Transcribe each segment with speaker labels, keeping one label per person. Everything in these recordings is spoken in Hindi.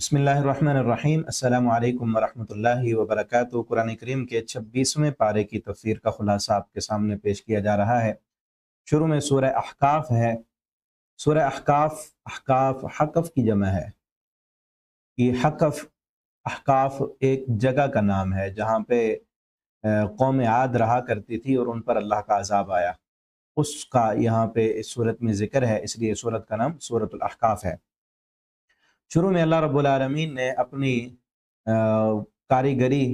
Speaker 1: बसमीम् अल्लाम वरहमतुल्लाहि वबरकत कुरान करीम के छब्बीसवें पारे की तफसीर का खुलासा आपके सामने पेश किया जा रहा है शुरू में सूर्य अहकाफ है सूर्य अहकाफ अहकाफ हकफ की जमा है कि हकफ अहकाफ एक जगह का नाम है जहाँ पे कौम आद रहा करती थी और उन पर अल्लाह का अजाब आया उसका यहाँ पे इस सूरत में जिक्र है इसलिए सूरत का नाम सूरत अहकाफ है शुरू में अल्लाह रबालमीन ने अपनी कारीगरी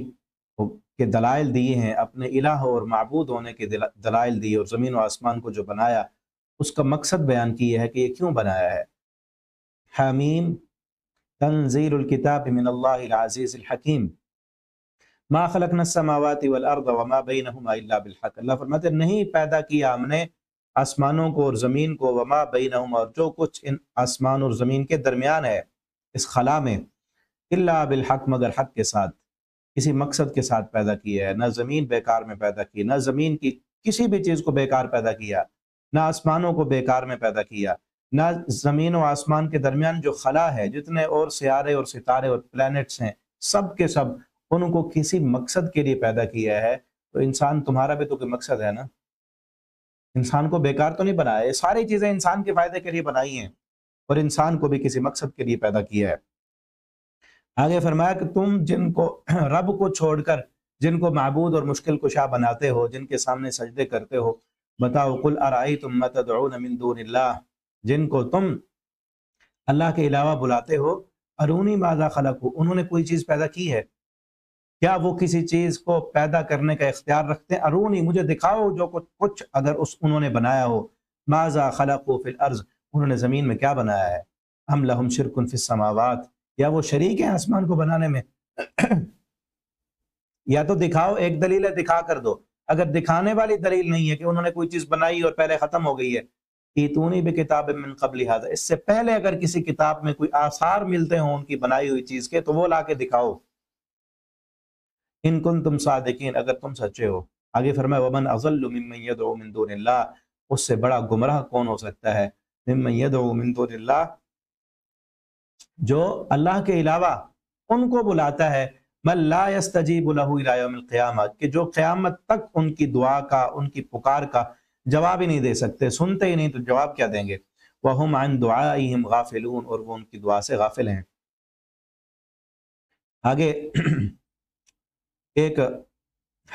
Speaker 1: के दलाइल दिए हैं अपने इलाह और मबूद होने के दलाइल दिए और ज़मीन व आसमान को जो बनाया उसका मकसद बयान किया है कि ये क्यों बनाया है हमीम तंजीरकिताब मिनल्लाज़ीज़ीम मा खलक नसमावती वलअर्द वमा बिलहक अल्लाह नहीं पैदा किया हमने आसमानों को और ज़मीन को वमा बिन और जो कुछ इन आसमान और ज़मीन के दरमियान है इस खला में इल्ला बिलहक मगर हक के साथ किसी मकसद के साथ पैदा किया है ना ज़मीन बेकार में पैदा की ना ज़मीन की किसी भी चीज़ को बेकार पैदा किया ना आसमानों को बेकार में पैदा किया ना ज़मीन और आसमान के दरमियान जो खला है जितने और सियारे और सितारे और प्लैनेट्स हैं सब के सब उनको किसी मकसद के लिए पैदा किया है तो इंसान तुम्हारा भी तो कोई मकसद है ना इंसान को बेकार तो नहीं बनाया सारी चीज़ें इंसान के फायदे के लिए बनाई हैं और इंसान को भी किसी मकसद के लिए पैदा किया है आगे फरमाया कि तुम जिनको रब को छोड़कर जिनको मबूद और मुश्किल कुशा बनाते हो जिनके सामने सजदे करते हो बताओ कुल अराई तुम मतदूनला जिनको तुम अल्लाह के अलावा बुलाते हो अरूनी माजा खलक हो उन्होंने कोई चीज़ पैदा की है क्या वो किसी चीज़ को पैदा करने का इख्तियार रखते हैं अरूनी मुझे दिखाओ जो कुछ कुछ अगर उस उन्होंने बनाया हो माजा खलक हो फिल अर्ज़ उन्होंने ज़मीन में क्या बनाया है हम लहम शिरकन फिसमावत या वो शरीक है आसमान को बनाने में या तो दिखाओ एक दलील है दिखा कर दो अगर दिखाने वाली दलील नहीं है कि उन्होंने कोई चीज़ बनाई और पहले ख़त्म हो गई है ईतूनी भी किताब मिन कबल हाजा इससे पहले अगर किसी किताब में कोई आसार मिलते हों उनकी बनाई हुई चीज़ के तो वो ला के दिखाओ इनकुन तुम सादिकीन अगर तुम सच्चे हो आगे फरमाए वमन अजल मिन उससे बड़ा गुमराह कौन हो सकता है जो अल्लाह के अलावा उनको बुलाता है मल्लाजीबुलहमत के जो क़्यामत तक उनकी दुआ का उनकी पुकार का जवाब ही नहीं दे सकते सुनते ही नहीं तो जवाब क्या देंगे वह आन दुआम गाफिल और वो उनकी दुआ से गाफिल हैं आगे एक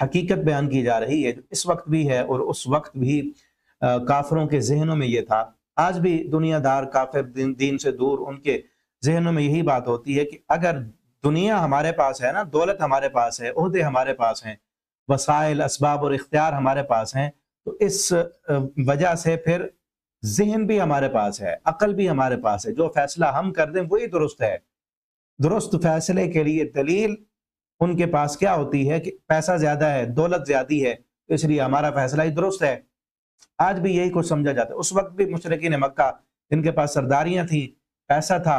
Speaker 1: हकीकत बयान की जा रही है जो इस वक्त भी है और उस वक्त भी काफरों के जहनों में ये था आज भी दुनियादार काफिर दिन दिन से दूर उनके जहनों में यही बात होती है कि अगर दुनिया हमारे पास है ना दौलत हमारे पास है अहदे हमारे पास हैं वसाइल इसबाब और इख्तियार हमारे पास हैं तो इस वजह से फिर जहन भी हमारे पास है अकल भी हमारे पास है जो फैसला हम कर दें वही दुरुस्त है दुरुस्त फैसले के लिए दलील उनके पास क्या होती है कि पैसा ज्यादा है दौलत ज्यादा है तो इसलिए हमारा फैसला ही दुरुस्त है आज भी यही कुछ समझा जाता है उस वक्त भी मुशरकिन मक्का जिनके पास सरदारियां थी पैसा था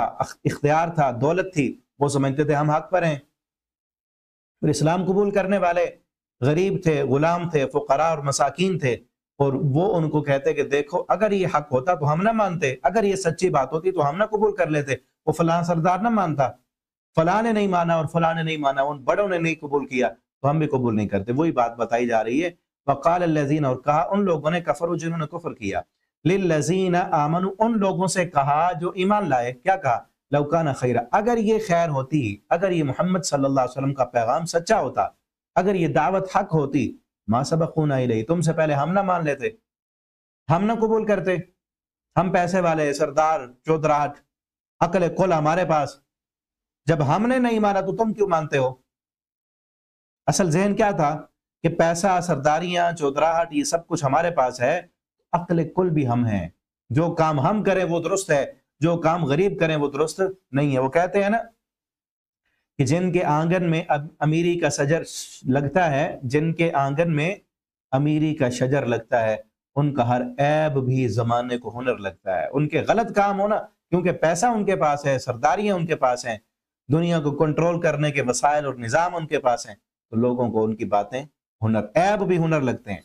Speaker 1: इख्तियार था दौलत थी वो समझते थे हम हक पर हैं फिर इस्लाम कबूल करने वाले गरीब थे गुलाम थे फ़ुकरा और मसाकिन थे और वो उनको कहते कि देखो अगर ये हक होता तो हम ना मानते अगर ये सच्ची बात होती तो हम ना कबूल कर लेते वो फलां सरदार ना मानता फलां ने नहीं माना और फलां ने नहीं माना उन बड़ों ने नहीं कबूल किया तो हम भी कबूल नहीं करते वही बात बताई जा रही है वक़ाल लजीन और कहा उन लोगों ने कफर जिन्होंने कुफर किया लजीन आमन उन लोगों से कहा जो ईमान लाए क्या कहा लौकाना खैर अगर ये खैर होती अगर ये मोहम्मद सल्लल्लाहु अलैहि का पैगाम सच्चा होता अगर ये दावत हक होती माँ सबक खून आई रही तुमसे पहले हम ना मान लेते हम ना कबूल करते हम पैसे वाले सरदार चौधराट अकल कुल हमारे पास जब हमने नहीं माना तो तुम क्यों मानते हो असल जहन क्या था कि पैसा सरदारियां चौधराहट ये सब कुछ हमारे पास है अक्ल कुल भी हम हैं जो काम हम करें वो दुरुस्त है जो काम गरीब करें वो दुरुस्त नहीं है वो कहते हैं ना कि जिनके आंगन में अमीरी का सजर लगता है जिनके आंगन में अमीरी का शजर लगता है उनका हर ऐब भी जमाने को हुनर लगता है उनके गलत काम होना क्योंकि पैसा उनके पास है सरदारियां उनके पास हैं दुनिया को कंट्रोल करने के वसायल और निज़ाम उनके पास हैं तो लोगों को उनकी बातें हुनर ऐब भी हुनर लगते हैं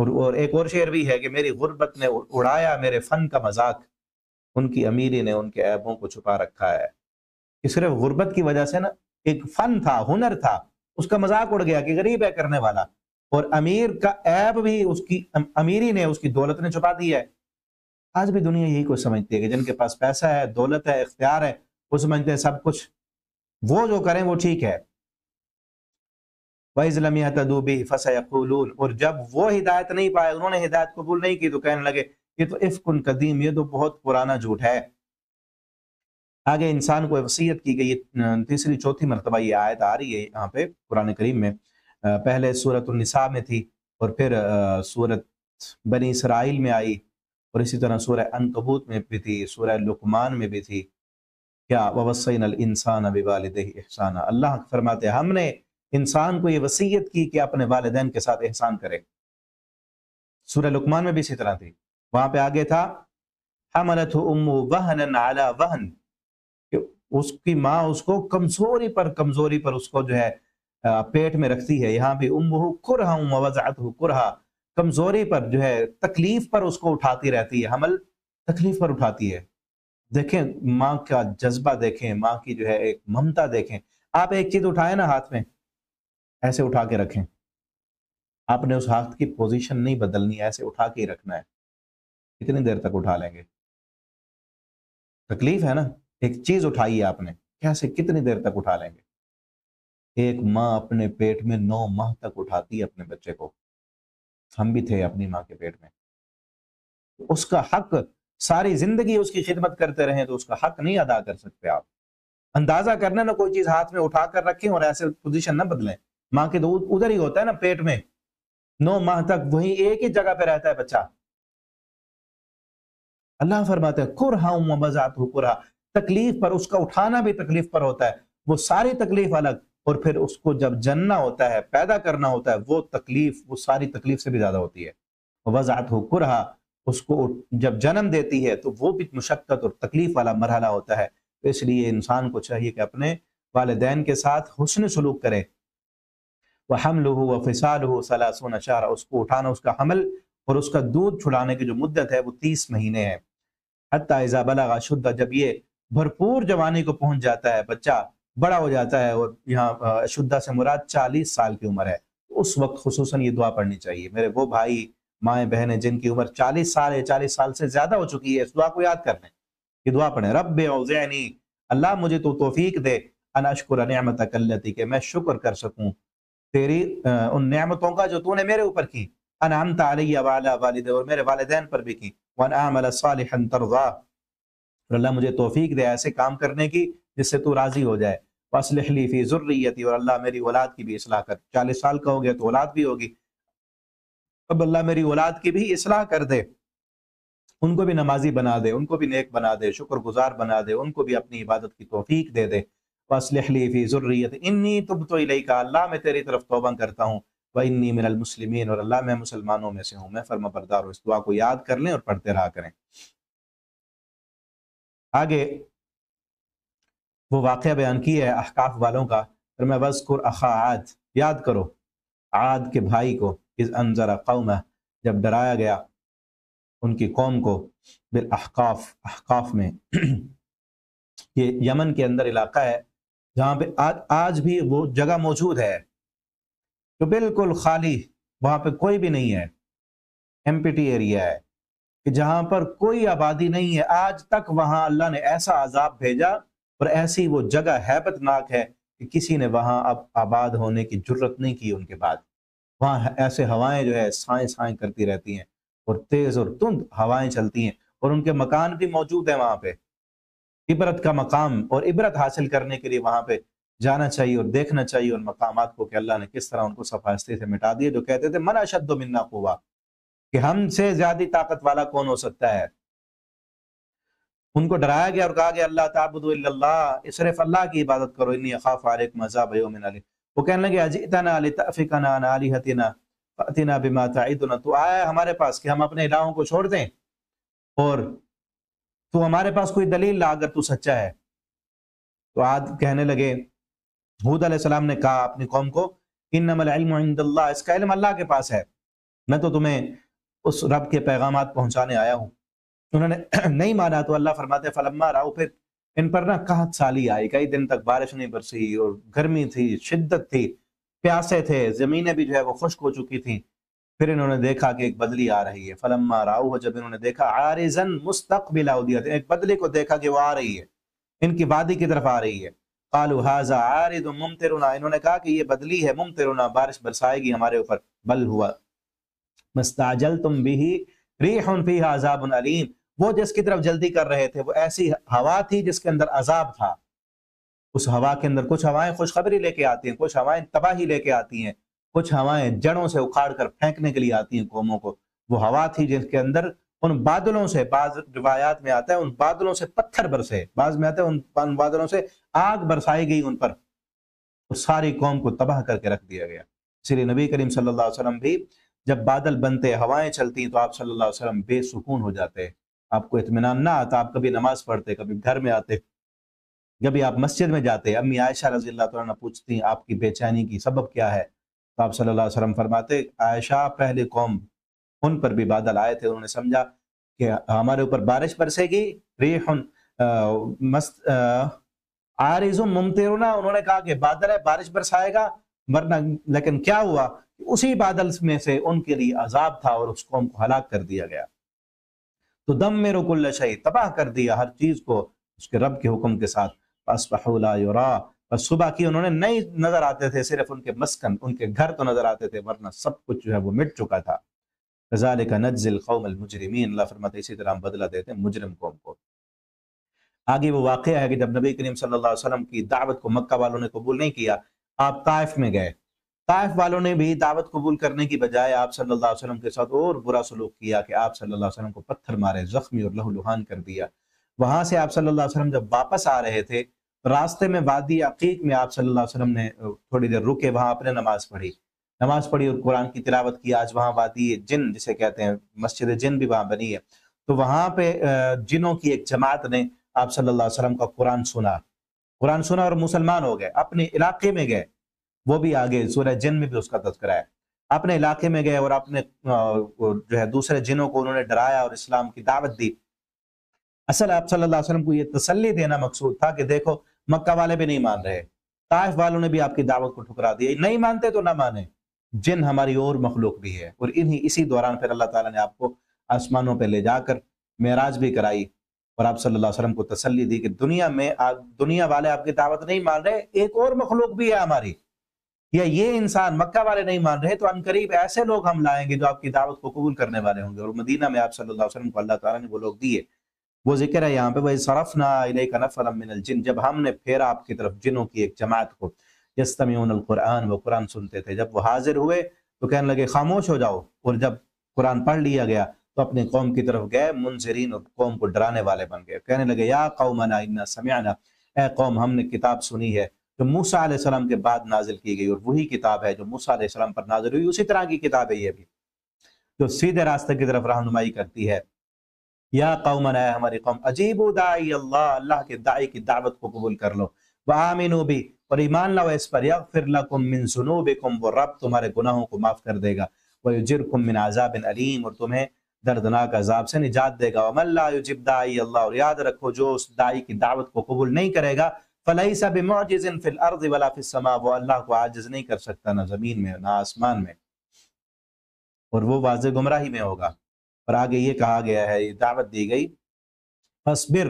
Speaker 1: और और एक और शेर भी है कि मेरी गुर्बत ने उड़ाया मेरे फन का मजाक उनकी अमीरी ने उनके ऐबों को छुपा रखा है कि सिर्फ गुर्बत की वजह से ना एक फन था हुनर था उसका मजाक उड़ गया कि गरीब है करने वाला और अमीर का ऐब भी उसकी अमीरी ने उसकी दौलत ने छुपा दी है आज भी दुनिया यही कुछ समझती है कि जिनके पास पैसा है दौलत है इख्तियार है वो समझते हैं सब कुछ वो जो करें वो ठीक है वहीजलमियातूबी फ़सैकूल और जब वो हिदायत नहीं पाए उन्होंने हिदायत कबूल नहीं की तो कहने लगे ये तो इफ़ुन कदीम ये तो बहुत पुराना झूठ है आगे इंसान को वसीयत की गई तीसरी चौथी मरतबा ये आयत आ रही है यहाँ पे कुरान करीम में पहले सूरत निसा में थी और फिर सूरत बनी इसराइल में आई और इसी तरह सूरह अनकबूत में भी थी सूरह लुकमान में भी थी क्या वसैन इंसान अबिवालद एहसाना अल्लाह फरमाते हमने इंसान को ये वसीयत की कि अपने वालदेन के साथ एहसान करे सूर्य लुकमान में भी इसी तरह थी वहां पे आगे था हमलत उम्मू वहन आला वहन उसकी माँ उसको कमजोरी पर कमजोरी पर उसको जो है पेट में रखती है यहाँ भी उम्मू कुरहा वजात कुरहा कमजोरी पर जो है तकलीफ पर उसको उठाती रहती है हमल तकलीफ पर उठाती है देखें माँ का जज्बा देखें माँ की जो है एक ममता देखें आप एक चीज उठाएं ना हाथ में ऐसे उठा के रखें आपने उस हाथ की पोजीशन नहीं बदलनी ऐसे उठा के ही रखना है कितनी देर तक उठा लेंगे तकलीफ है ना एक चीज उठाई है आपने कैसे कितनी देर तक उठा लेंगे एक माँ अपने पेट में नौ माह तक उठाती है अपने बच्चे को हम भी थे अपनी माँ के पेट में उसका हक सारी जिंदगी उसकी खिदमत करते रहे तो उसका हक नहीं अदा कर सकते आप अंदाजा करना ना कोई चीज हाथ में उठा कर रखें और ऐसे पोजीशन ना बदलें माँ के दूध उधर ही होता है ना पेट में नौ माह तक वही एक ही जगह पे रहता है बच्चा अल्लाह फरमाते कुरहा कुरहा तकलीफ पर उसका उठाना भी तकलीफ पर होता है वो सारी तकलीफ अलग और फिर उसको जब जन्ना होता है पैदा करना होता है वो तकलीफ वो सारी तकलीफ से भी ज्यादा होती है वजात हो कुरहा उसको जब जन्म देती है तो वो भी मुशक्क़त और तकलीफ वाला मरहला होता है तो इसलिए इंसान को चाहिए कि अपने वालदेन के साथ हुसन सलूक करें वह हमल हो व फिसाल हो सलासोन अशारा उसको उठाना उसका हमल और उसका दूध छुड़ाने की जो मुद्दत है वो तीस महीने है हत्याजा बला शुद्ध जब ये भरपूर जवानी को पहुंच जाता है बच्चा बड़ा हो जाता है और यहाँ शुद्धा से मुराद चालीस साल की उम्र है तो उस वक्त खसूस ये दुआ पढ़नी चाहिए मेरे वो भाई माएँ बहने जिनकी उम्र चालीस साल है चालीस साल से ज्यादा हो चुकी है इस दुआ को याद कर लें ये दुआ पढ़े रब अल्लाह मुझे तो तोफीक दे अनशकुर नमत अकल्लती के मैं शुक्र कर सकूँ तेरी उन नियामतों का जो तूने मेरे ऊपर की अनाम तालिया वालद और मेरे वालदेन पर भी की वन अल्लाह मुझे तोफीक दे ऐसे काम करने की जिससे तू राज़ी हो जाए वसलहली फ़ी थी और अल्लाह मेरी औलाद की भी इसलाह कर चालीस साल का हो गया तो औलाद भी होगी अब अल्लाह मेरी औलाद की भी इसलाह कर दे उनको भी नमाजी बना दे उनको भी नेक बना दे शुक्रगुजार बना दे उनको भी अपनी इबादत की तोफीक दे दे इन्नी तुब तो का अल्लाह मैं तेरी तरफ तोबा करता हूँ व इन्नी मिनल और अल्लाह मैं मुसलमानों में से हूँ मैं फर्मा बरदार हूँ इस दुआ को याद कर लें और पढ़ते रहा करें आगे वो वाक़ बयान की है अहकाफ वालों का फिर मैं वजकुर अखा आद याद करो आद के भाई को इस अनजरा कौम जब डराया गया उनकी कौम को बिल अहकाफ अहकाफ में ये यमन के अंदर इलाका है जहाँ पे आज आज भी वो जगह मौजूद है जो बिल्कुल खाली वहाँ पे कोई भी नहीं है एमपीटी एरिया है कि जहां पर कोई आबादी नहीं है आज तक वहाँ अल्लाह ने ऐसा आजाब भेजा और ऐसी वो जगह हैबतनाक है कि किसी ने वहाँ अब आबाद होने की जरूरत नहीं की उनके बाद वहाँ ऐसे हवाएं जो है साए साए करती रहती हैं और तेज़ और तुंद हवाएं चलती हैं और उनके मकान भी मौजूद है वहां पे इबरत का मकाम और इबरत हासिल करने के लिए वहां पे जाना चाहिए और देखना चाहिए उन मकाम को कि अल्लाह ने किस तरह उनको सफास्ती से मिटा दिए जो कहते थे मन अशद मिन्ना खुआ कि हमसे ज्यादा ताकत वाला कौन हो सकता है उनको डराया गया और कहा गया अल्लाह ताबुदल्ला सिर्फ अल्लाह की इबादत करो इन खाफ आरक मज़ा भयोमिन अली वो कहने लगे अजीतना तफ़िकाना अली हतना फ़तिना बिमा तो आया हमारे पास कि हम अपने इलाहों को छोड़ दें और तो हमारे पास कोई दलील ला अगर तू सच्चा है तो आद कहने लगे हूद सलाम ने कहा अपनी कौम को इन नमल्ला इसका इल्म अल्लाह के पास है मैं तो तुम्हें उस रब के पैगाम पहुंचाने आया हूँ उन्होंने नहीं माना तो अल्लाह फरमाते फलम्मा राव फिर इन पर ना कहत साली आई कई दिन तक बारिश नहीं बरसी और गर्मी थी शिद्दत थी प्यासे थे जमीनें भी जो है वो खुश्क हो चुकी थी फिर इन्होंने देखा कि एक बदली आ रही है फलम्मा राउ जब इन्होंने देखा आरिजन मुस्तकबिल एक बदली को देखा कि वो आ रही है इनकी वादी की तरफ आ रही है कालू हाजा मुम मुमतरुना इन्होंने कहा कि ये बदली है मुमतरुना बारिश बरसाएगी हमारे ऊपर बल हुआ मस्ताजल तुम भी रेहन फी अलीम वो जिसकी तरफ जल्दी कर रहे थे वो ऐसी हवा थी जिसके अंदर अजाब था उस हवा के अंदर कुछ हवाएं खुशखबरी लेके आती हैं कुछ हवाएं तबाही लेके आती हैं कुछ हवाएं जड़ों से उखाड़ कर फेंकने के लिए आती हैं कौमों को वो हवा थी जिसके अंदर उन बादलों से बाज रिवायात में आता है उन बादलों से पत्थर बरसे बाज में आता है उन बादलों से आग बरसाई गई उन पर उस सारी कौम को तबाह करके रख दिया गया इसलिए नबी करीम सल्लल्लाहु अलैहि वसल्लम भी जब बादल बनते हवाएं चलती तो आप सल्लल्लाहु अलैहि वसल्लम बेसुकून हो जाते आपको इतमान ना आता आप कभी नमाज पढ़ते कभी घर में आते कभी आप मस्जिद में जाते अम्मी आयशा रजील्ला पूछती आपकी बेचैनी की सबब क्या है तो आप सल्लल्लाहु अलैहि वसल्लम फरमाते आयशा पहले कौम उन पर भी बादल आए थे उन्होंने समझा कि हमारे ऊपर बारिश बरसेगी रेह मस्त आरिजुम मुमतरुना उन्होंने कहा कि बादल है बारिश बरसाएगा वरना लेकिन क्या हुआ उसी बादल में से उनके लिए अजाब था और उस कौम को हलाक कर दिया गया तो दम में रुकुल्ल शही तबाह कर दिया हर चीज को उसके रब के हुक्म के साथ और सुबह की उन्होंने नई नजर आते थे सिर्फ उनके मस्कन उनके घर तो नजर आते थे वरना सब कुछ जो है वो मिट चुका था रजाल का नजिल कौमल मुजरिमी फरमाते इसी तरह बदला देते हैं मुजरम कौम को आगे वो वाक़ है कि जब नबी करीम सल्लाम की दावत को मक्का वालों ने कबूल नहीं किया आप ताइफ में गए ताइफ वालों ने भी दावत कबूल करने की बजाय आप सल्लल्लाहु अलैहि वसल्लम के साथ और बुरा सलूक किया कि आप सल्लल्लाहु अलैहि वसल्लम को पत्थर मारे जख्मी और लहूलुहान कर दिया वहां से आप सल्लल्लाहु अलैहि वसल्लम जब वापस आ रहे थे रास्ते में वादी अकीक में आप सल्लल्लाहु अलैहि वसल्लम ने थोड़ी देर रुके वहां आपने नमाज पढ़ी नमाज पढ़ी और कुरान की तिलावत की आज वहाँ वादी जिन जिसे कहते हैं मस्जिद जिन भी वहाँ बनी है तो वहाँ पे जिनों की एक जमात ने आप सल्ला वसलम का कुरान सुना कुरान सुना और मुसलमान हो गए अपने इलाके में गए वो भी आगे सूर्य जिन में भी उसका तस्करा है अपने इलाके में गए और अपने जो है दूसरे जिनों को उन्होंने डराया और इस्लाम की दावत दी असल आप सल्लल्लाहु अलैहि वसल्लम को ये तसल्ली देना मकसूद था कि देखो मक्का वाले भी नहीं मान रहे ताइफ वालों ने भी आपकी दावत को ठुकरा दिया नहीं मानते तो ना माने जिन हमारी और मखलूक भी है और इन्हीं इसी दौरान फिर अल्लाह ताला ने आपको आसमानों पर ले जाकर महराज भी कराई और आप सल्लल्लाहु अलैहि वसल्लम को तसल्ली दी कि दुनिया में आप दुनिया वाले आपकी दावत नहीं मान रहे एक और मखलूक भी है हमारी या ये इंसान मक्का वाले नहीं मान रहे तो करीब ऐसे लोग हम लाएंगे जो आपकी दावत को कबूल करने वाले होंगे और मदीना में आप सल्लल्लाहु अलैहि वसल्लम को अल्लाह ताला ने वो लोग दिए वो जिक्र है यहाँ पे वही सरफ ना जिन जब हमने फेरा आपकी तरफ जिनों की एक जमात को कुरान वो कुरान सुनते थे जब वो हाजिर हुए तो कहने लगे खामोश हो जाओ और जब कुरान पढ़ लिया गया तो अपनी कौम की तरफ गए मुंजरीन और कौम को डराने वाले बन गए कहने लगे या कौम इन्ना समयाना ए कौम हमने किताब सुनी है जो मूसा सलाम के बाद नाजिल की गई और वही किताब है जो मूसा सलाम पर नाजिल हुई उसी तरह की किताब है ये भी जो सीधे रास्ते की तरफ रहनुमाई करती है या कौमन आया हमारी कौम अजीब दाई अल्लाह अल्लाह के दाई की दावत को कबूल कर लो वामिन भी और ईमान लाओ इस पर या फिर मिन सुनो जुनूबिकुम वो रब तुम्हारे गुनाहों को माफ कर देगा व युजिरकुम मिन आजाब इन अलीम और तुम्हें दर्दनाक अजाब से निजात देगा वमल्ला दाई अल्लाह और याद रखो जो उस दाई की दावत को कबूल नहीं करेगा फलई सा बेमोजिन फिल अर्ज वाला फिल समा वो अल्लाह को आजिज नहीं कर सकता ना ज़मीन में ना आसमान में और वो वाज गुमराही में होगा और आगे ये कहा गया है ये दावत दी गई फसबिर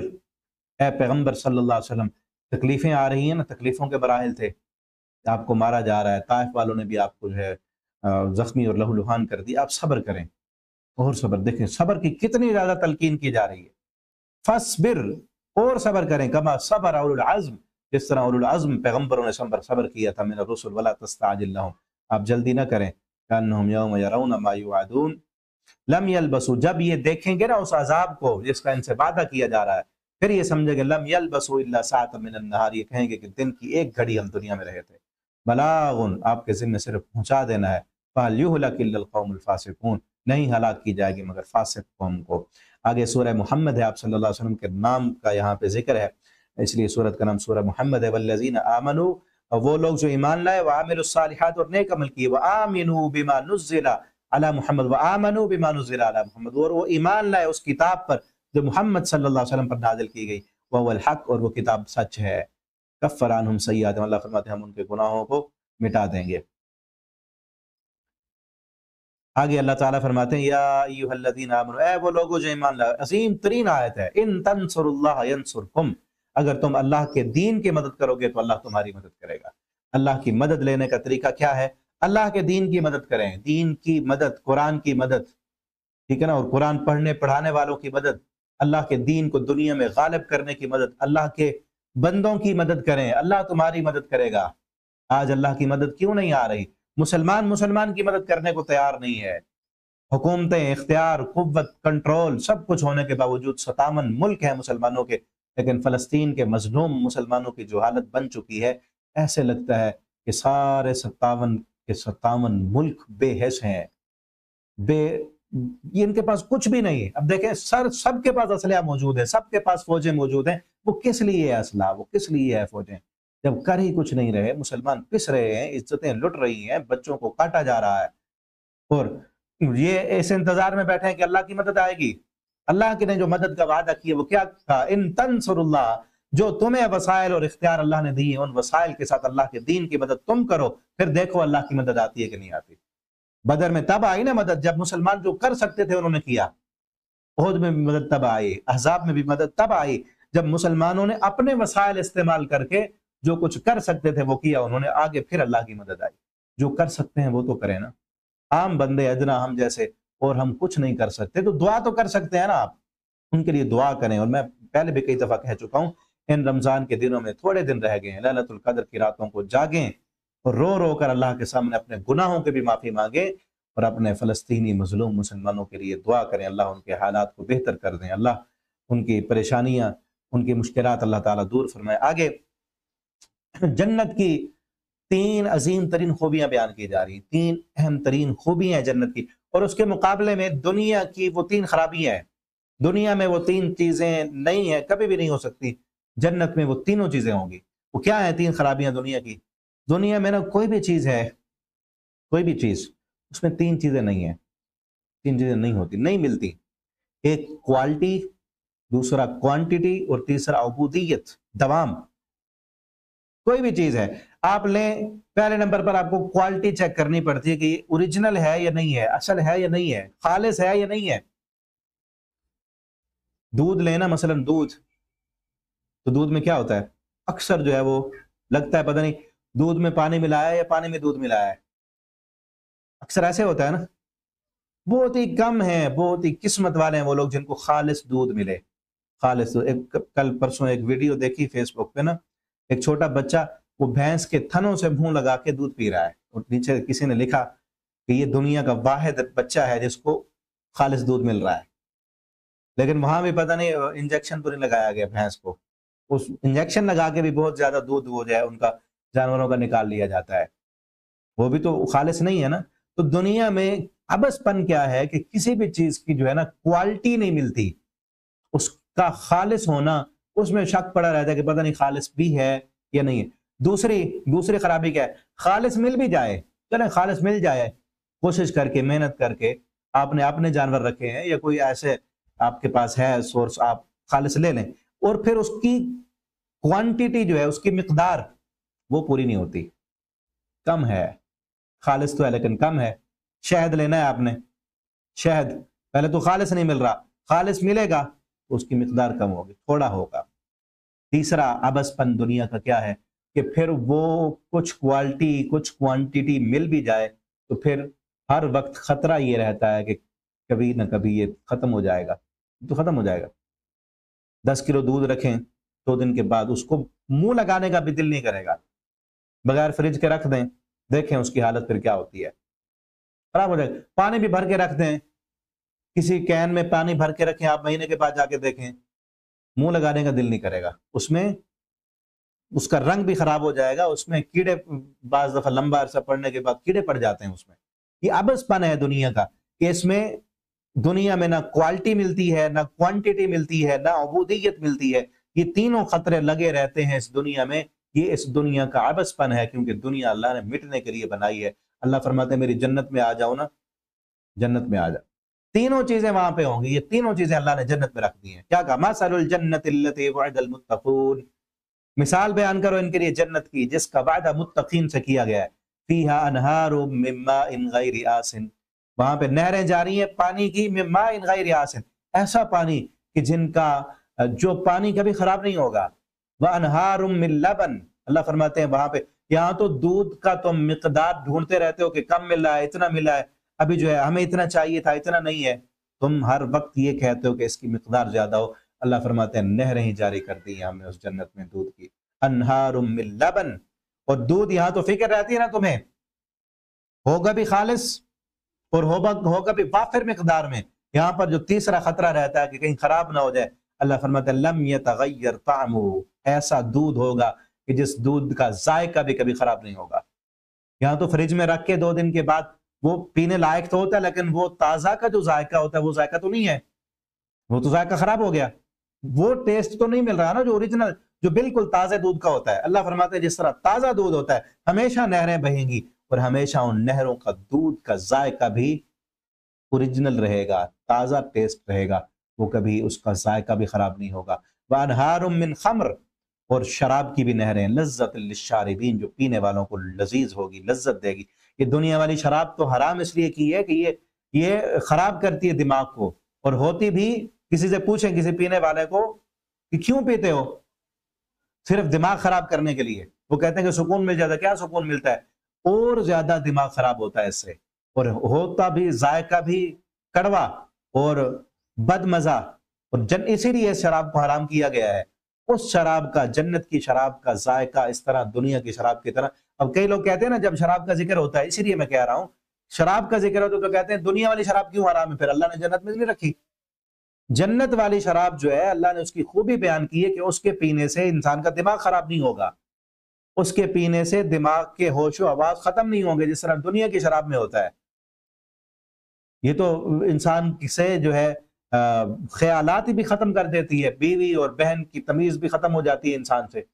Speaker 1: ए पैगम्बर सल्ला वसम तकलीफ़ें आ रही हैं ना तकलीफ़ों के बराहल थे आपको मारा जा रहा है ताइफ वालों ने भी आपको जो है ज़ख्मी और लहू लुहान कर दिया आप सब्र करें और सब्र देखें सब्र की कितनी ज़्यादा तलकिन की जा रही है फसबिर और सब्र करें कमा सबर अज़म जिस तरह अज़म पैगम्बरों ने सबर सब्र किया था मैंने रसुल वला तस्ताजिल्ला आप जल्दी ना करें कान यौम यरून मायूदून लम यल बसु जब ये देखेंगे ना उस अजाब को जिसका इनसे वादा किया जा रहा है फिर ये समझेंगे लम यल बसु नहार ये कहेंगे कि दिन की एक घड़ी हम दुनिया में रहे थे बलागुन आपके जिम्मे सिर्फ पहुंचा देना है फासिकून नहीं हलाक की जाएगी मगर फासिक कौम को आगे सूर मोहम्मद है आप सल्लल्लाहु अलैहि वसल्लम के नाम का यहाँ पे जिक्र है इसलिए सूरत का नाम सूर मोहम्मद है वल्लजीन वो लोग जो ईमान लाए वह और नेक अमल किए वह आमिनू बिमा नुजिला अला मोहम्मद व आमनु बिमानु अला मोहम्मद और वो ईमान लाए उस किताब पर जो मोहम्मद सल्लल्लाहु अलैहि वसल्लम पर नाजिल की गई वह हक और वो किताब सच है कफ़रान हम सही अल्लाह फरमाते हम उनके गुनाहों को मिटा देंगे आगे अल्लाह ताला फरमाते हैं या ए वो लोगो जो ईमान लाओ अजीम तरीन आयत है इन तनसुरल्लासुरकुम अगर तुम अल्लाह के दीन की मदद करोगे तो अल्लाह तुम्हारी मदद करेगा अल्लाह की मदद लेने का तरीका क्या है अल्लाह के दीन की मदद करें दीन की मदद कुरान की मदद ठीक है ना और कुरान पढ़ने पढ़ाने वालों की मदद अल्लाह के दीन को दुनिया में गालिब करने की मदद अल्लाह के बंदों की मदद करें अल्लाह तुम्हारी मदद करेगा आज अल्लाह की मदद क्यों नहीं आ रही मुसलमान मुसलमान की मदद करने को तैयार नहीं है हुकूमतें इख्तियार कुत कंट्रोल सब कुछ होने के बावजूद सतावन मुल्क है मुसलमानों के लेकिन फ़लस्तीन के मजलूम मुसलमानों की जो हालत बन चुकी है ऐसे लगता है कि सारे सत्तावन के सत्तावन मुल्क बेहस हैं बे इनके पास कुछ भी नहीं है अब देखें सर सबके पास असलिया मौजूद है सबके पास फौजें मौजूद हैं वो किस लिए है असलाह वो किस लिए है फौजें जब कर ही कुछ नहीं रहे मुसलमान पिस रहे हैं इज्जतें लुट रही हैं बच्चों को काटा जा रहा है और ये ऐसे इंतजार में बैठे हैं कि अल्लाह की मदद आएगी अल्लाह के ने जो मदद का वादा किया वो क्या था इन तनसरुल्लाह जो तुम्हें वसायल और इख्तियार अल्लाह ने दिए उन वसायल के साथ अल्लाह के दीन की मदद तुम करो फिर देखो अल्लाह की मदद आती है कि नहीं आती बदर में तब आई ना मदद जब मुसलमान जो कर सकते थे उन्होंने किया ओहद में भी मदद तब आई अहजाब में भी मदद तब आई जब मुसलमानों ने अपने वसायल इस्तेमाल करके जो कुछ कर सकते थे वो किया उन्होंने आगे फिर अल्लाह की मदद आई जो कर सकते हैं वो तो करें ना आम बंदे अजना हम जैसे और हम कुछ नहीं कर सकते तो दुआ तो कर सकते हैं ना आप उनके लिए दुआ करें और मैं पहले भी कई दफा कह चुका हूँ इन रमज़ान के दिनों में थोड़े दिन रह गए हैं ललतुल कदर की रातों को जागें और रो रो कर अल्लाह के सामने अपने गुनाहों की भी माफ़ी मांगे और अपने फलस्तीनी मजलूम मुसलमानों के लिए दुआ करें अल्लाह उनके हालात को बेहतर कर दें अल्लाह उनकी परेशानियां उनकी मुश्किल अल्लाह ताला दूर फरमाए आगे जन्नत की तीन अजीम तरीन खूबियां बयान की जा रही तीन अहम तरीन खूबियां हैं जन्नत की और उसके मुकाबले में दुनिया की वो तीन खराबियां हैं दुनिया में वो तीन चीज़ें नहीं है कभी भी नहीं हो सकती जन्नत में वो तीनों चीज़ें होंगी वो क्या है तीन खराबियां दुनिया की दुनिया में ना कोई भी चीज़ है कोई भी चीज़ उसमें तीन चीज़ें नहीं है तीन चीज़ें नहीं होती नहीं मिलती एक क्वालिटी दूसरा क्वांटिटी और तीसरा अबूदियत दवाम कोई भी चीज़ है आप लें पहले नंबर पर आपको क्वालिटी चेक करनी पड़ती है कि ओरिजिनल है या नहीं है असल है या नहीं है खालिश है या नहीं है दूध लेना मसलन दूध तो दूध में क्या होता है अक्सर जो है वो लगता है पता नहीं दूध में पानी मिलाया है या पानी में दूध मिलाया है अक्सर ऐसे होता है ना बहुत ही कम है बहुत ही किस्मत वाले हैं वो लोग जिनको खालिश दूध मिले खालिस दूध एक कल परसों एक वीडियो देखी फेसबुक पे ना एक छोटा बच्चा वो भैंस के थनों से मुंह लगा के दूध पी रहा है और नीचे किसी ने लिखा कि ये दुनिया का वाहिद बच्चा है जिसको खालिश दूध मिल रहा है लेकिन वहां भी पता नहीं इंजेक्शन तो नहीं लगाया गया भैंस को उस इंजेक्शन लगा के भी बहुत ज्यादा दूध हो जाए उनका जानवरों का निकाल लिया जाता है वो भी तो खालिश नहीं है ना तो दुनिया में अबसपन क्या है कि किसी भी चीज की जो है ना क्वालिटी नहीं मिलती उसका खालिश होना उसमें शक पड़ा रहता है कि पता नहीं खालिश भी है या नहीं है दूसरी दूसरी खराबी क्या है खालिश मिल भी जाए चले खालिश मिल जाए कोशिश करके मेहनत करके आपने अपने जानवर रखे हैं या कोई ऐसे आपके पास है सोर्स आप खालिश ले लें और फिर उसकी क्वांटिटी जो है उसकी मकदार वो पूरी नहीं होती कम है खालिश तो है लेकिन कम है शहद लेना है आपने शहद पहले तो खालिश नहीं मिल रहा खालिश मिलेगा तो उसकी मकदार कम होगी थोड़ा होगा तीसरा अबसपन दुनिया का क्या है कि फिर वो कुछ क्वालिटी कुछ क्वांटिटी मिल भी जाए तो फिर हर वक्त खतरा ये रहता है कि कभी ना कभी ये खत्म हो जाएगा तो खत्म हो जाएगा दस किलो दूध रखें दो दिन के बाद उसको मुंह लगाने का भी दिल नहीं करेगा बगैर फ्रिज के रख दें देखें उसकी हालत फिर क्या होती है खराब हो जाएगा पानी भी भर के रख दें किसी कैन में पानी भर के रखें आप महीने के बाद जाके देखें मुंह लगाने का दिल नहीं करेगा उसमें उसका रंग भी खराब हो जाएगा उसमें कीड़े बाज दफा लंबा अरसा पड़ने के बाद कीड़े पड़ जाते हैं उसमें ये अबसपन है दुनिया का कि इसमें दुनिया में ना क्वालिटी मिलती है ना क्वांटिटी मिलती है ना अबूदियत मिलती है ये तीनों खतरे लगे रहते हैं इस दुनिया में ये इस दुनिया का आबसपन है क्योंकि दुनिया अल्लाह ने मिटने के लिए बनाई है अल्लाह फरमाते मेरी जन्नत में आ जाओ ना जन्नत में आ जाओ तीनों चीजें वहां पे होंगी ये तीनों चीजें अल्लाह ने जन्नत में रख दी हैं क्या कहा मसल जन्नत मिसाल बयान करो इनके लिए जन्नत की जिसका वादा मुतकीन से किया गया है फीहा आसिन वहां पे नहरें जा रही हैं पानी की मिम्मा इन गैर ऐसा पानी कि जिनका जो पानी कभी खराब नहीं होगा वह अनहार लबन अल्लाह फरमाते हैं वहां पे यहाँ तो दूध का तुम तो मकदार ढूंढते रहते हो कि कम मिल रहा है इतना मिला है अभी जो है हमें इतना चाहिए था इतना नहीं है तुम हर वक्त ये कहते हो कि इसकी मकदार ज्यादा हो अल्लाह फरमाते हैं नहर ही जारी कर दी हमने उस जन्नत में दूध की अनहार लबन और दूध यहाँ तो फिक्र रहती है ना तुम्हें होगा भी खालिश और होगा होगा भी वाफिर मकदार में यहाँ पर जो तीसरा खतरा रहता है कि कहीं खराब ना हो जाए अल्लाह फरमत तगैर ताम ऐसा दूध होगा कि जिस दूध का जायका भी कभी खराब नहीं होगा यहाँ तो फ्रिज में रख के दो दिन के बाद वो पीने लायक तो होता है लेकिन वो ताज़ा का जो जायका होता है वो जायका तो नहीं है वो तो जायका खराब हो गया वो टेस्ट तो नहीं मिल रहा ना जो ओरिजिनल जो बिल्कुल ताज़े दूध का होता है अल्लाह फरमाते हैं जिस तरह ताज़ा दूध होता है हमेशा नहरें बहेंगी और हमेशा उन नहरों का दूध का जायका भी ओरिजिनल रहेगा ताज़ा टेस्ट रहेगा वो कभी उसका जायका भी ख़राब नहीं होगा वनहारमिन खमर और शराब की भी नहरें लज्जत शारबीन जो पीने वालों को लजीज होगी लज्जत देगी ये दुनिया वाली शराब तो हराम इसलिए की है कि ये ये खराब करती है दिमाग को और होती भी किसी से पूछें किसी पीने वाले को कि क्यों पीते हो सिर्फ दिमाग खराब करने के लिए वो कहते हैं कि सुकून मिल जाता है क्या सुकून मिलता है और ज्यादा दिमाग खराब होता है इससे और होता भी जायका भी कड़वा और बदमजा और जन इसीलिए शराब को हराम किया गया है उस शराब का जन्नत की शराब का जायका इस तरह दुनिया की शराब की तरह अब कई लोग कहते हैं ना जब शराब का जिक्र होता है इसीलिए मैं कह रहा हूं शराब का जिक्र होता तो, तो कहते हैं दुनिया वाली शराब क्यों हराम है फिर अल्लाह ने जन्नत में नहीं रखी जन्नत वाली शराब जो है अल्लाह ने उसकी खूबी बयान की है कि उसके पीने से इंसान का दिमाग खराब नहीं होगा उसके पीने से दिमाग के होशो आवाज खत्म नहीं होंगे जिस तरह दुनिया की शराब में होता है ये तो इंसान से जो है ख्यालात भी खत्म कर देती है बीवी और बहन की तमीज भी खत्म हो जाती है इंसान से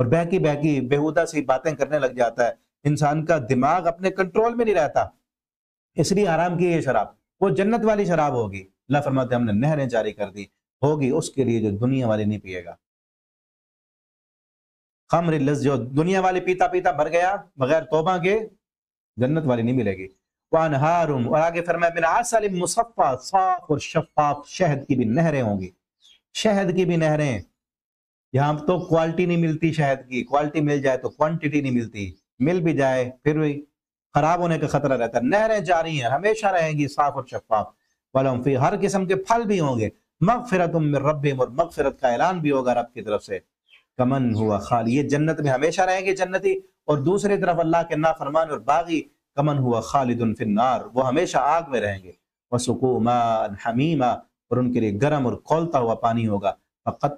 Speaker 1: और बहकी बहकी बेहूदा सी बातें करने लग जाता है इंसान का दिमाग अपने कंट्रोल में नहीं रहता इसलिए आराम की ये शराब वो जन्नत वाली शराब होगी अल्लाह फरमाते हमने नहरें जारी कर दी होगी उसके लिए जो दुनिया वाले नहीं पिएगा खमर जो दुनिया वाले पीता पीता भर गया बगैर तोबा के जन्नत वाली नहीं मिलेगी वानहारुम और आगे फिर मैं मुसफ़ा साफ और शफाफ शहद की भी नहरें होंगी शहद की भी नहरें यहाँ तो क्वालिटी नहीं मिलती शहद की क्वालिटी मिल जाए तो क्वांटिटी नहीं मिलती मिल भी जाए फिर भी खराब होने का खतरा रहता है नहरें जारी हैं हमेशा रहेंगी साफ और शफाफ वालम फिर हर किस्म के फल भी होंगे मगफिरत रब और मगफिरत का ऐलान भी होगा रब की तरफ से कमन हुआ खाल ये जन्नत में हमेशा रहेंगे जन्नती और दूसरी तरफ अल्लाह के ना फरमान और बागी कमन हुआ खालिदन फिन्नार वो हमेशा आग में रहेंगे सुकूमा हमीमा और उनके लिए गर्म और खोलता हुआ पानी होगा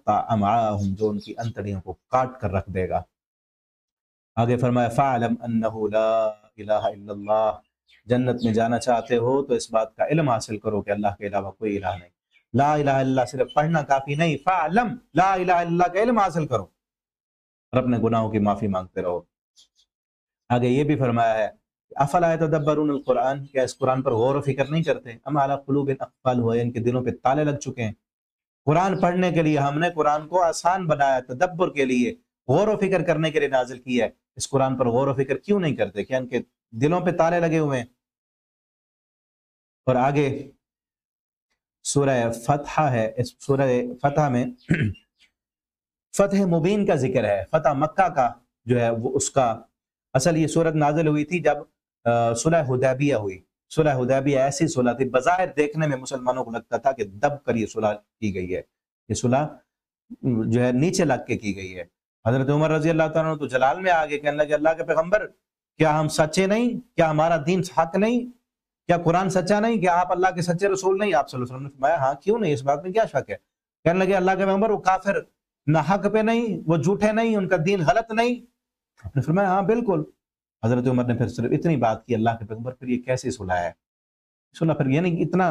Speaker 1: जो उनकी अंतड़ियों को काट कर रख देगा आगे फरमाया जन्नत में जाना चाहते हो तो इस बात का इलम हासिल करो कि अल्लाह के अलावा कोई इलाह नहीं ला इला सिर्फ पढ़ना काफी नहीं फालम ला इला का इल्म हासिल करो और अपने गुनाहों की माफी मांगते रहो आगे ये भी फरमाया है अफला तदब्बरुल्कुरान क्या इस कुरान पर गौर फिक्र नहीं करते हम आला कलूब अकफल हुए इनके दिलों पे ताले लग चुके हैं कुरान पढ़ने के लिए हमने कुरान को आसान बनाया तदब्बर के लिए गौर व फिक्र करने के लिए नाजिल किया है इस कुरान पर गौर व फिक्र क्यों नहीं करते क्या इनके दिलों पे ताले लगे हुए हैं और आगे सूरह फतहा है इस सूरह फतह में फतह मुबीन का जिक्र है फतह मक्का का जो है वो उसका असल ये सूरत नाजिल हुई थी जब सुलह हुदैबिया हुई सुलह हुदैबिया ऐसी सुलह थी बाहिर देखने में मुसलमानों को लगता था कि दब कर ये सुलह की गई है ये सुलह जो है नीचे लग के की गई है हजरत उमर रजी अल्लाह तला तो जलाल में आगे कहने लगे अल्लाह के पैगम्बर क्या हम सच्चे नहीं क्या हमारा दीन हक नहीं क्या कुरान सच्चा नहीं क्या आप अल्लाह के सच्चे रसूल नहीं आप वसल्लम ने फरमाया हाँ क्यों नहीं इस बात में क्या शक है कहने लगे अल्लाह के मेम्बर वो काफिर ना हक पे नहीं वो झूठे नहीं उनका दीन गलत नहीं आपने फरमाया हाँ बिल्कुल हजरत उमर ने फिर सिर्फ इतनी बात की अल्लाह के पैगम्बर फिर ये कैसे सुलह है सुना फिर यानी इतना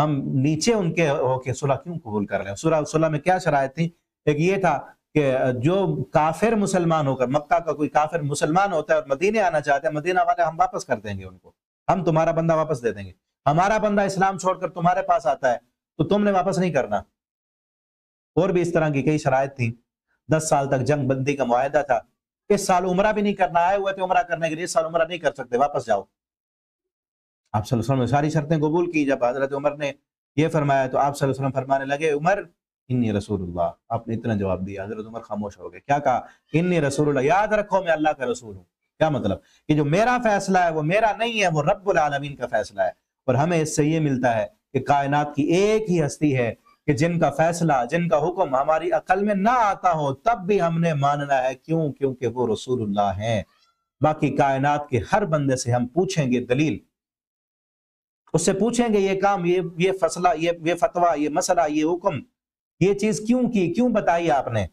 Speaker 1: हम नीचे उनके होके सुलह क्यों कबूल कर रहे हैं सुलह सुलह में क्या शराय थी एक ये था कि जो काफिर मुसलमान होकर मक्का का कोई काफिर मुसलमान होता है और मदीने आना चाहते हैं मदीना वाले हम वापस कर देंगे उनको हम तुम्हारा बंदा वापस दे देंगे हमारा बंदा इस्लाम छोड़कर तुम्हारे पास आता है तो तुमने वापस नहीं करना और भी इस तरह की कई शराय थी दस साल तक जंग बंदी का मुआदा था इस साल उम्र भी नहीं करना आए हुए थे उम्र करने के लिए इस साल उम्र नहीं कर सकते वापस जाओ आप सल्लल्लाहु सारी शर्तें कबूल की जब हजरत उमर ने यह फरमाया तो आप सल्लल्लाहु फरमाने लगे उमर इन्नी रसूलुल्लाह आपने इतना जवाब दिया हजरत उमर खामोश हो गए क्या कहा इन्नी रसूलुल्लाह याद रखो मैं अल्लाह का रसूल हूँ क्या मतलब कि जो मेरा फैसला है वो मेरा नहीं है वो रब्बुल आलमीन का फैसला है और हमें इससे ये मिलता है कि कायनात की एक ही हस्ती है कि जिनका फैसला जिनका हुक्म हमारी अकल में ना आता हो तब भी हमने मानना है क्यों क्योंकि वो रसूलुल्लाह हैं बाकी कायनात के हर बंदे से हम पूछेंगे दलील उससे पूछेंगे ये काम ये ये फसला ये ये फतवा ये मसला ये हुक्म ये चीज क्यों की क्यों बताई आपने